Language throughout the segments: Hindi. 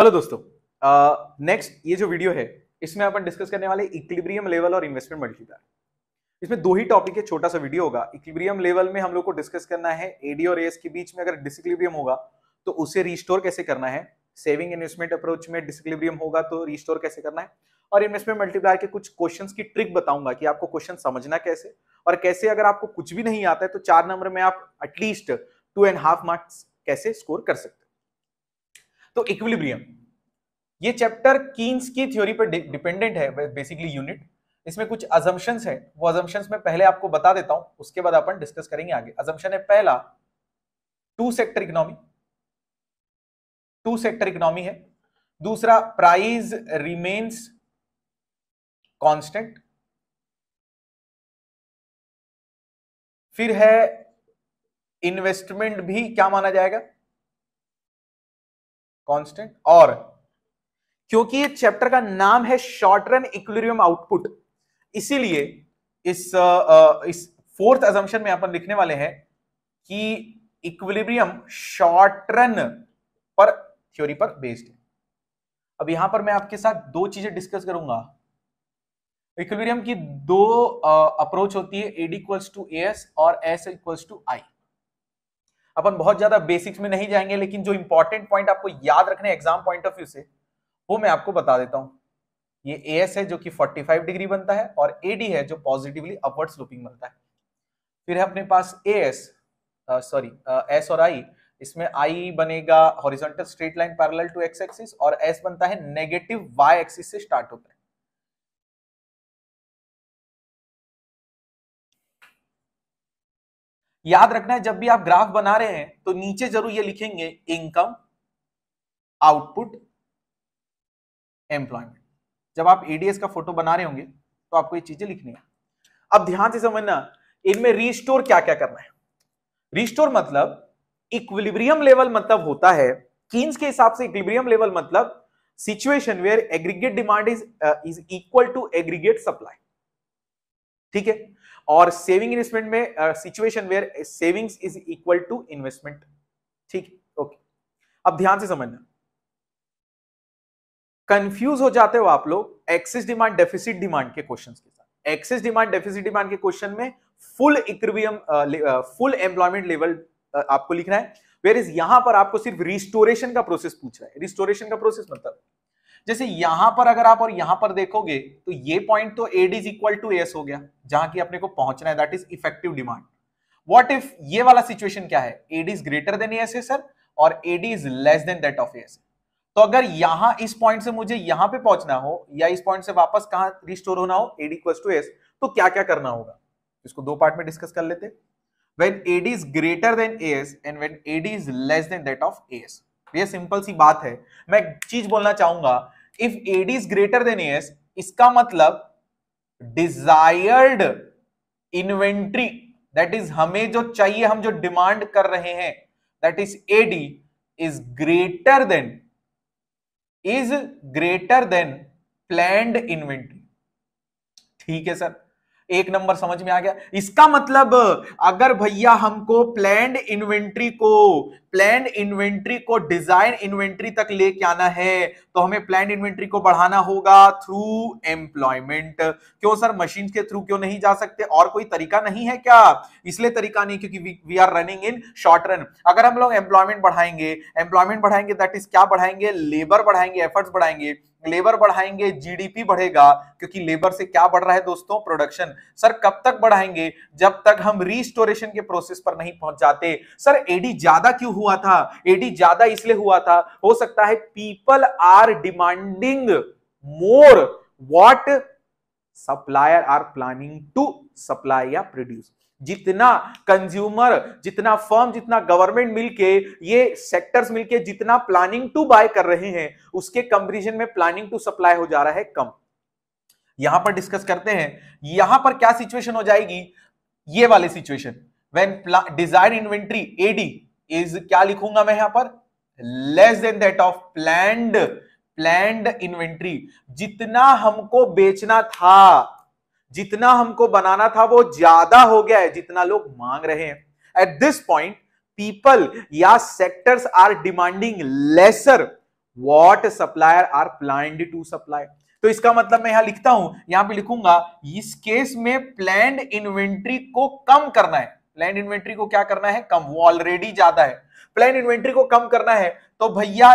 हेलो दोस्तों नेक्स्ट uh, ये जो वीडियो है इसमें अपन डिस्कस करने वाले इक्लिब्रियम लेवल और इन्वेस्टमेंट मल्टीप्लायर इसमें दो ही टॉपिक है छोटा सा वीडियो होगा इक्लिब्रियम लेवल में हम लोग को डिस्कस करना है एडी और एस के बीच में अगर डिसक्लिब्रियम होगा तो उसे रिस्टोर कैसे करना है सेविंग इन्वेस्टमेंट अप्रोच में डिसक्लिब्रियम होगा तो रिस्टोर कैसे करना है और इन्वेस्टमेंट मल्टीप्लायर के कुछ क्वेश्चंस की ट्रिक बताऊंगा कि आपको क्वेश्चन समझना कैसे और कैसे अगर आपको कुछ भी नहीं आता है तो चार नंबर में आप at least two and half marks कैसे स्कोर कर सकते तो इक्विलिब्रियम ये चैप्टर कीन्स की थ्योरी पर डिपेंडेंट है बेसिकली यूनिट इसमें कुछ अजम्पन्स है वो अजम्पन्स में पहले आपको बता देता हूं उसके बाद अपन डिस्कस करेंगे आगे अजम्पन है पहला two sector economy two sector economy है दूसरा प्राइस रिमेन्स कांस्टेंट फिर है इन्वेस्टमेंट भी क्या माना जाएगा कांस्टेंट और क्योंकि ये चैप्टर का नाम है शॉर्ट रन इक्विलिब्रियम आउटपुट इसीलिए इस आ, इस फोर्थ अजम्पशन में अपन लिखने वाले हैं कि इक्विलिब्रियम शॉर्ट रन पर थ्योरी पर बेस्ड है अब यहां पर मैं आपके साथ दो चीजें डिस्कस करूंगा इक्विलिब्रियम की दो अप्रोच होती है एड इक्वल्स टू एस और एस इक्वल्स टू आई अपन बहुत ज्यादा बेसिक्स में नहीं जाएंगे लेकिन जो इंपॉर्टेंट पॉइंट आपको याद रखने एग्जाम पॉइंट ऑफ व्यू से वो मैं आपको बता देता हूँ ये ए एस है जो कि 45 डिग्री बनता है और ए डी है जो पॉजिटिवली अपवर्ड स्लोपिंग बनता है फिर है अपने पास ए एस सॉरी एस और आई इसमें आई बनेगा horizontal straight line parallel to X axis और एस बनता है नेगेटिव वाई एक्सिस से स्टार्ट होता है याद रखना है जब भी आप ग्राफ बना रहे हैं तो नीचे जरूर ये लिखेंगे इनकम आउटपुट एम्प्लॉयमेंट जब आप एडीएस का फोटो बना रहे होंगे तो आपको ये चीजें लिखनी है अब ध्यान से समझना इनमें रिस्टोर क्या क्या करना है रिस्टोर मतलब इक्विलिब्रियम लेवल मतलब होता है कीन्स के हिसाब से इक्विलिब्रियम लेवल मतलब situation where aggregate demand is is equal to aggregate supply ठीक है और सेविंग इन्वेस्टमेंट में situation where savings is equal to investment ठीक ओके अब ध्यान से समझना कंफ्यूज हो जाते हो आप लोग एक्सेस डिमांड डेफिसिट डिमांड के क्वेश्चंस के साथ एक्सेस डिमांड डेफिसिट डिमांड के क्वेश्चन में full equilibrium full employment level आपको लिखना है वेर इज यहां पर आपको सिर्फ रिस्टोरेशन का प्रोसेस पूछ रहा है रिस्टोरेशन का प्रोसेस मतलब जैसे यहां पर अगर आप और यहां पर देखोगे तो ये पॉइंट तो AD is equal to S हो गया जहां की अपने को पहुंचना है that is effective demand what if ये वाला सिचुएशन क्या है AD is greater than S है सर और AD is less than that of S तो अगर यहां इस पॉइंट से मुझे यहां पे पहुंचना हो या इस पॉइंट से वापस कहां रिस्टोर होना हो एड इक्वल टू एस तो क्या क्या करना होगा इसको दो पार्ट में डिस्कस कर लेते when AD is greater than S and when AD is less than that of S ये सिंपल सी बात है मैं चीज बोलना चाहूंगा if AD is greater than S इसका मतलब डिजायर्ड इन्वेंट्री दैट इज हमें जो चाहिए हम जो डिमांड कर रहे हैं that is AD is greater than is greater than planned inventory ठीक है सर एक नंबर समझ में आ गया इसका मतलब अगर भैया हमको प्लैंड इन्वेंट्री को प्लैंड इन्वेंट्री को डिजाइन इन्वेंट्री तक लेके आना है तो हमें प्लैंड इन्वेंट्री को बढ़ाना होगा थ्रू एम्प्लॉयमेंट क्यों सर मशीन के थ्रू क्यों नहीं जा सकते और कोई तरीका नहीं है क्या इसलिए तरीका नहीं क्योंकि we are running in short run अगर हम लोग एम्प्लॉयमेंट बढ़ाएंगे एम्प्लॉयमेंट बढ़ाएंगे दैट इज क्या बढ़ाएंगे लेबर बढ़ाएंगे एफर्ट्स बढ़ाएंगे लेबर बढ़ाएंगे जीडीपी बढ़ेगा क्योंकि लेबर से क्या बढ़ रहा है दोस्तों प्रोडक्शन सर कब तक बढ़ाएंगे जब तक हम रिस्टोरेशन के प्रोसेस पर नहीं पहुंच जाते सर एडी ज्यादा क्यों हुआ था एडी ज्यादा इसलिए हुआ था हो सकता है people are demanding more what supplier are planning to supply या प्रोड्यूस जितना कंज्यूमर जितना फर्म जितना गवर्नमेंट मिलके ये सेक्टर्स मिलके जितना प्लानिंग टू बाय कर रहे हैं उसके कंपेरिजन में प्लानिंग टू सप्लाई हो जा रहा है कम यहां पर डिस्कस करते हैं यहां पर क्या सिचुएशन हो जाएगी ये वाले situation when desire inventory AD is क्या लिखूंगा मैं यहां पर less than that of planned planned inventory जितना हमको बेचना था जितना हमको बनाना था वो ज्यादा हो गया है जितना लोग मांग रहे हैं एट दिस पॉइंट पीपल या sectors are demanding lesser what supplier are planned to supply तो इसका मतलब मैं यहां लिखता हूं यहां पे लिखूंगा इस केस में प्लैंड इन्वेंट्री को कम करना है प्लैंड इन्वेंट्री को क्या करना है कम वो ऑलरेडी ज्यादा है प्लैंड इन्वेंट्री को कम करना है तो भैया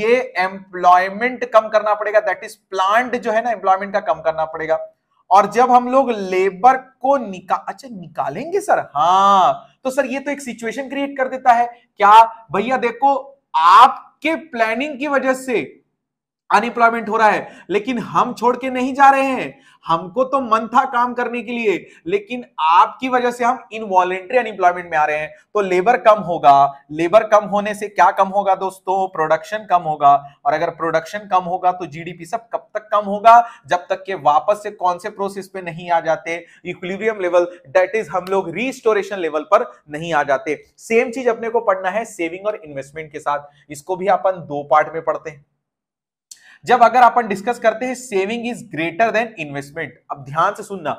ये एम्प्लॉयमेंट कम करना पड़ेगा दैट इज प्लांट जो है ना एम्प्लॉयमेंट का कम करना पड़ेगा और जब हम लोग लेबर को निका अच्छा निकालेंगे सर हाँ तो सर ये तो एक सिचुएशन क्रिएट कर देता है क्या भैया देखो आपके प्लानिंग की वजह से अनएम्प्लॉयमेंट हो रहा है लेकिन हम छोड़ के नहीं जा रहे हैं हमको तो मन था काम करने के लिए लेकिन आपकी वजह से हम इनवॉलेंट्री अनएम्प्लॉयमेंट में आ रहे हैं तो लेबर कम होगा लेबर कम होने से क्या कम होगा दोस्तों प्रोडक्शन कम होगा और अगर प्रोडक्शन कम होगा तो जीडीपी सब कब तक कम होगा जब तक के वापस से कौन से प्रोसेस पे नहीं आ जाते इक्विलिब्रियम लेवल दैट इज हम लोग रिस्टोरेशन लेवल पर नहीं आ जाते सेम चीज अपने को पढ़ना है सेविंग और इन्वेस्टमेंट के साथ इसको भी अपन दो पार्ट में पढ़ते हैं जब अगर अपन डिस्कस करते हैं saving is greater than investment अब ध्यान से सुनना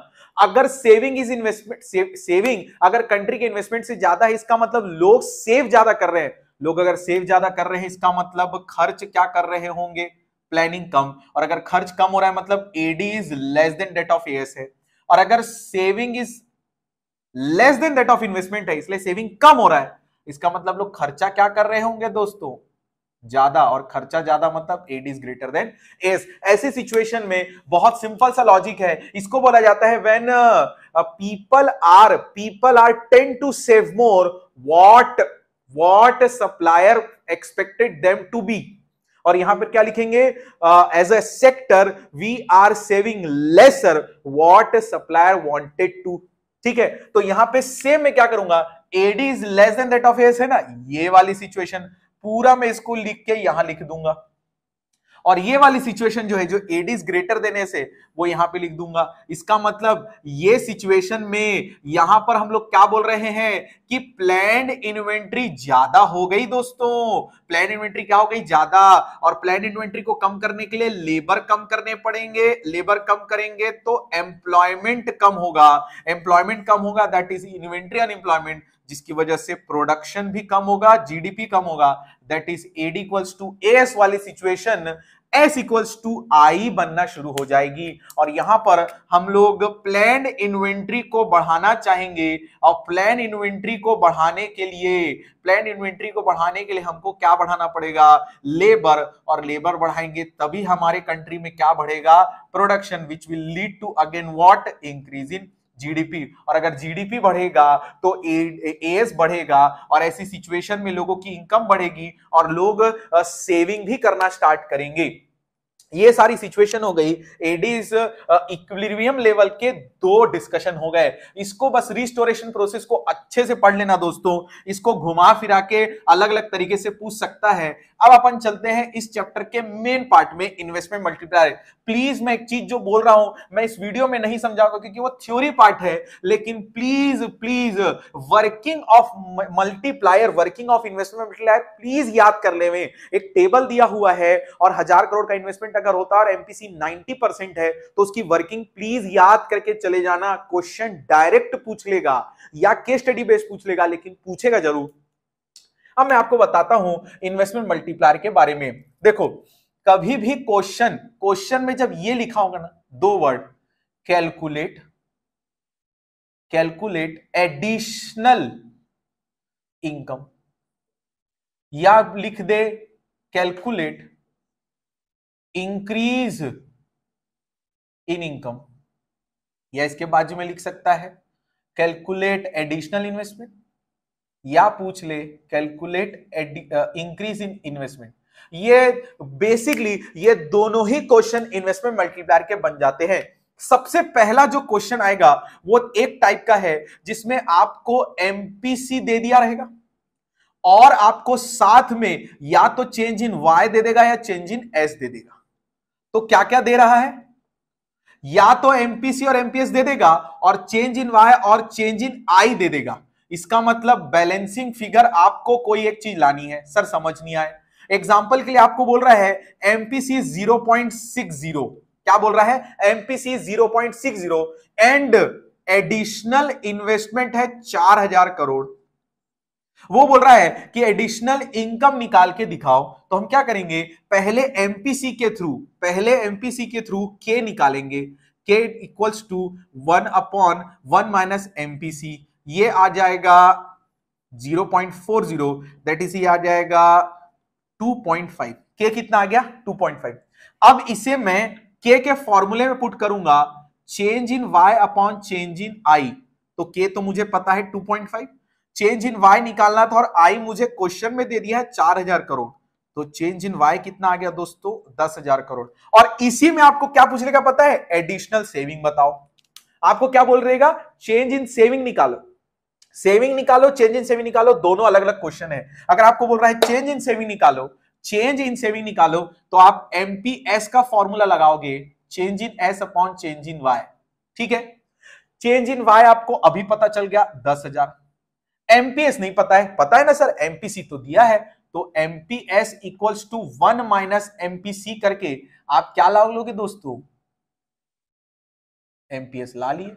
अगर सेविंग इज इन्वेस्टमेंट सेविंग अगर कंट्री के इन्वेस्टमेंट से ज्यादा है इसका मतलब लोग सेव ज्यादा कर रहे हैं लोग अगर सेव ज्यादा कर रहे हैं इसका मतलब खर्च क्या कर रहे होंगे प्लानिंग कम और अगर खर्च कम हो रहा है मतलब AD is less than that of S है और अगर saving is less than that of investment है इसलिए सेविंग कम हो रहा है इसका मतलब लोग खर्चा क्या कर रहे होंगे दोस्तों ज्यादा और खर्चा ज्यादा मतलब AD is greater than S ऐसी सिचुएशन में बहुत सिंपल सा लॉजिक है इसको बोला जाता है when people are people are tend to save more what what supplier expected them to be और यहां पर क्या लिखेंगे as a sector we are saving lesser what supplier wanted to ठीक है तो यहां पे सेम मैं क्या करूंगा AD is less than that of S है ना ये वाली सिचुएशन पूरा मैं इसको लिख के यहां लिख दूंगा और ये वाली सिचुएशन जो है जो एड इज ग्रेटर देने से वो यहां पे लिख दूंगा इसका मतलब ये सिचुएशन में यहां पर हम लोग क्या बोल रहे हैं कि प्लैंड इन्वेंट्री ज्यादा हो गई दोस्तों प्लैंड इन्वेंट्री क्या हो गई ज्यादा और प्लैंड इन्वेंट्री को कम करने के लिए लेबर कम करने पड़ेंगे लेबर कम करेंगे तो एम्प्लॉयमेंट कम होगा एम्प्लॉयमेंट कम होगा दैट इज इन्वेंट्री अनएम्प्लॉयमेंट जिसकी वजह से प्रोडक्शन भी कम होगा जीडीपी कम होगा that is AD equals to A वाली situation S equals to I बनना शुरू हो जाएगी और यहां पर हम लोग प्लान इन्वेंट्री को बढ़ाना चाहेंगे और प्लैन इन्वेंट्री को बढ़ाने के लिए प्लान इन्वेंट्री को बढ़ाने के लिए हमको क्या बढ़ाना पड़ेगा लेबर और लेबर बढ़ाएंगे तभी हमारे कंट्री में क्या बढ़ेगा production which will lead to again what increase in GDP और अगर जीडीपी बढ़ेगा तो एस बढ़ेगा और ऐसी सिचुएशन में लोगों की इनकम बढ़ेगी और लोग सेविंग भी करना स्टार्ट करेंगे ये सारी सिचुएशन हो गई एडीज इक्विलिब्रियम लेवल के दो डिस्कशन हो गए इसको बस रिस्टोरेशन प्रोसेस को अच्छे से पढ़ लेना दोस्तों इसको घुमा फिरा के अलग अलग तरीके से पूछ सकता है अब अपन चलते हैं इस चैप्टर के मेन पार्ट में इन्वेस्टमेंट मल्टीप्लायर प्लीज मैं एक चीज जो बोल रहा हूं मैं इस वीडियो में नहीं समझाऊंगा क्योंकि वो थ्योरी पार्ट है लेकिन please please working of multiplier working of investment multiplier please याद कर ले एक टेबल दिया हुआ है और हजार करोड़ का इन्वेस्टमेंट अगर होता और एमपीसी 90 परसेंट है तो उसकी वर्किंग प्लीज याद करके चले जाना क्वेश्चन डायरेक्ट पूछ लेगा या के स्टडी बेस्ड पूछ लेगा लेकिन पूछेगा जरूर अब मैं आपको बताता हूं इन्वेस्टमेंट मल्टीप्लायर के बारे में देखो कभी भी क्वेश्चन क्वेश्चन में जब ये लिखा होगा ना दो word calculate calculate additional income या लिख दे कैलकुलेट इंक्रीज इन इनकम या इसके बाजू में लिख सकता है कैलकुलेट एडिशनल इन्वेस्टमेंट या पूछ ले कैलकुलेट इंक्रीज इन इन्वेस्टमेंट ये बेसिकली ये दोनों ही क्वेश्चन इन्वेस्टमेंट मल्टीप्लायर के बन जाते हैं सबसे पहला जो क्वेश्चन आएगा वो एक टाइप का है जिसमें आपको एमपीसी दे दिया रहेगा और आपको साथ में या तो चेंज इन वाई दे देगा या चेंज इन एस दे देगा तो क्या क्या दे रहा है या तो एमपीसी और एमपीएस दे देगा और चेंज इन वाई और चेंज इन आई दे देगा इसका मतलब बैलेंसिंग फिगर आपको कोई एक चीज लानी है सर समझ नहीं आए एग्जाम्पल के लिए आपको बोल रहा है MPC zero point six zero क्या बोल रहा है MPC zero point six zero and additional investment है चार हजार करोड़ वो बोल रहा है कि एडिशनल इनकम निकाल के दिखाओ तो हम क्या करेंगे पहले एमपीसी के थ्रू पहले एमपीसी के थ्रू के निकालेंगे K equals to one upon one minus MPC ये आ जाएगा 0.40 दैट इज ये आ जाएगा 2.5 के कितना आ गया 2.5 अब इसे मैं के के फॉर्मूले में पुट करूंगा change in Y upon change in I तो के तो मुझे पता है 2.5 चेंज इन वाई निकालना था और आई मुझे क्वेश्चन में दे दिया है चार हजार करोड़ तो चेंज इन वाई कितना आ गया दोस्तों दस हजार करोड़ और इसी में आपको क्या पूछ लेगा पता है एडिशनल सेविंग बताओ आपको क्या बोल रहेगा चेंज इन सेविंग निकालो सेविंग निकालो चेंज इन सेविंग निकालो दोनों अलग अलग क्वेश्चन है अगर आपको बोल रहा है चेंज इन सेविंग निकालो चेंज इन सेविंग निकालो तो आप एमपीएस का फॉर्मूला लगाओगे change in S upon change in Y ठीक है चेंज इन वाई आपको अभी पता चल गया दस हजार एमपीएस नहीं पता है पता है ना सर एमपीसी तो दिया है तो MPS equals to one minus MPC करके आप क्या ला लोगे दोस्तों एमपीएस ला लिए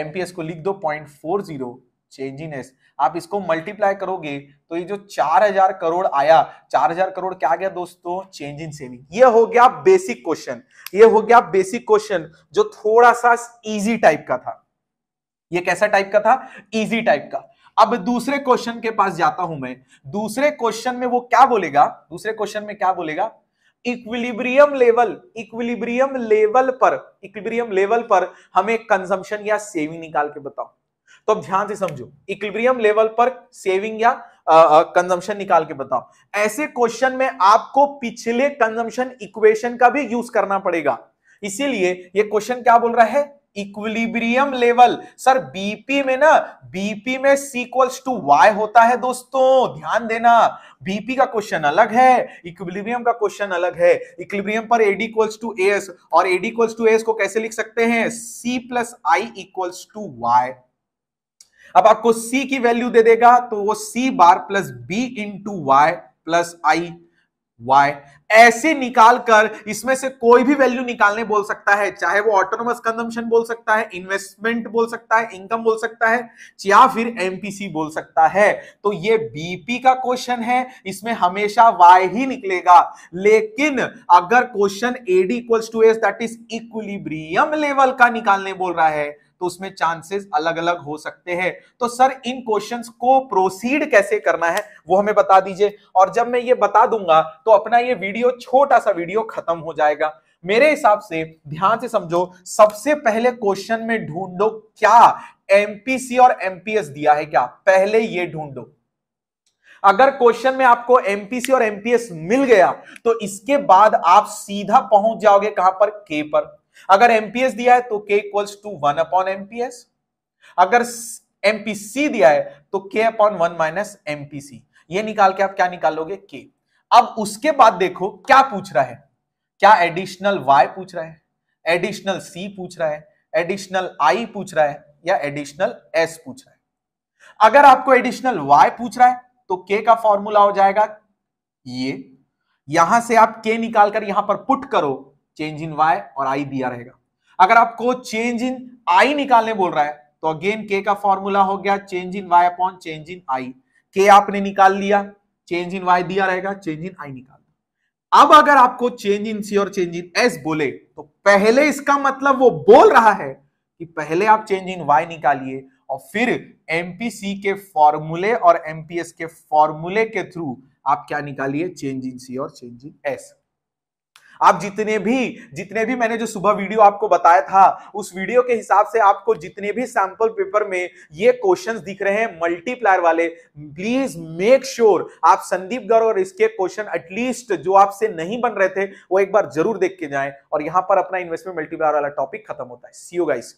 एमपीएस को लिख दो point four zero change in S आप इसको मल्टीप्लाई करोगे तो ये जो चार हजार करोड़ आया चार हजार करोड़ क्या गया दोस्तों चेंज इन सेविंग ये हो गया बेसिक क्वेश्चन ये हो गया बेसिक क्वेश्चन जो थोड़ा सा इजी टाइप का था ये कैसा टाइप का था इजी टाइप का अब दूसरे क्वेश्चन के पास जाता हूं मैं दूसरे क्वेश्चन में वो क्या बोलेगा दूसरे क्वेश्चन में क्या बोलेगा इक्विलिब्रियम लेवल इक्विलिब्रियम लेवल पर इक्विलिब्रियम लेवल पर हमें कंजम्पशन या सेविंग निकाल के बताओ तो अब ध्यान से समझो इक्विलिब्रियम लेवल पर सेविंग या कंजम्पशन निकाल के बताओ ऐसे क्वेश्चन में आपको पिछले कंजम्पशन इक्वेशन का भी यूज करना पड़ेगा इसीलिए ये क्वेश्चन क्या बोल रहा है इक्विलिब्रियम लेवल सर बीपी में ना बीपी में सीक्वल्स टू वाई होता है दोस्तों ध्यान देना बीपी का क्वेश्चन अलग है इक्विलिब्रियम का क्वेश्चन अलग है इक्विलिब्रियम पर एडी इक्वल्स टू एस और एडी इक्वल्स टू एस को कैसे लिख सकते हैं C plus I equals to Y अब आपको सी की वैल्यू दे देगा तो वो C bar plus B into Y plus I Y ऐसे निकालकर इसमें से कोई भी वैल्यू निकालने बोल सकता है चाहे वो ऑटोनोमस कंजम्पशन बोल सकता है इन्वेस्टमेंट बोल सकता है इनकम बोल सकता है या फिर एमपीसी बोल सकता है तो ये बीपी का क्वेश्चन है इसमें हमेशा वाई ही निकलेगा लेकिन अगर question AD equals to S that is equilibrium level का निकालने बोल रहा है तो उसमें चांसेस अलग अलग हो सकते हैं तो सर इन क्वेश्चन को प्रोसीड कैसे करना है वो हमें बता दीजिए और जब मैं ये बता दूंगा तो अपना ये वीडियो छोटा सा वीडियो खत्म हो जाएगा मेरे हिसाब से ध्यान से समझो सबसे पहले क्वेश्चन में ढूंढो क्या एमपीसी और एमपीएस दिया है क्या पहले ये ढूंढो अगर क्वेश्चन में आपको एमपीसी और एमपीएस मिल गया तो इसके बाद आप सीधा पहुंच जाओगे कहां पर के पर अगर एमपीएस दिया है तो K equals to one upon MPS अगर एमपीसी दिया है तो के अपॉन वन माइनस एमपीसी ये निकाल के आप क्या निकालोगे के अब उसके बाद देखो क्या पूछ रहा है क्या एडिशनल वाई पूछ रहा है एडिशनल सी पूछ रहा है एडिशनल आई पूछ रहा है या एडिशनल एस पूछ रहा है अगर आपको एडिशनल वाई पूछ रहा है तो के का फॉर्मूला हो जाएगा ये यहां से आप के निकालकर यहां पर पुट करो चेंज इन वाई और आई दिया रहेगा अगर आपको चेंज इन आई निकालने बोल रहा है तो अगेन के का फॉर्मूला हो गया change in Y upon change in I K आपने निकाल लिया चेंज इन वाई दिया रहेगा चेंज इन आई निकाल अब अगर आपको चेंज इन सी और चेंज इन एस बोले तो पहले इसका मतलब वो बोल रहा है कि पहले आप चेंज इन वाई निकालिए और फिर एमपीसी के फॉर्मूले और एमपीएस के फॉर्मूले के थ्रू आप क्या निकालिए चेंज इन सी और चेंज इन एस आप जितने भी जितने भी मैंने जो सुबह वीडियो आपको बताया था उस वीडियो के हिसाब से आपको जितने भी सैंपल पेपर में ये क्वेश्चंस दिख रहे हैं मल्टीप्लायर वाले प्लीज मेक श्योर आप संदीप गर्ग और इसके क्वेश्चन एटलीस्ट जो आपसे नहीं बन रहे थे वो एक बार जरूर देख के जाए और यहां पर अपना इन्वेस्टमेंट मल्टीप्लायर वाला टॉपिक खत्म होता है सीओ गाइस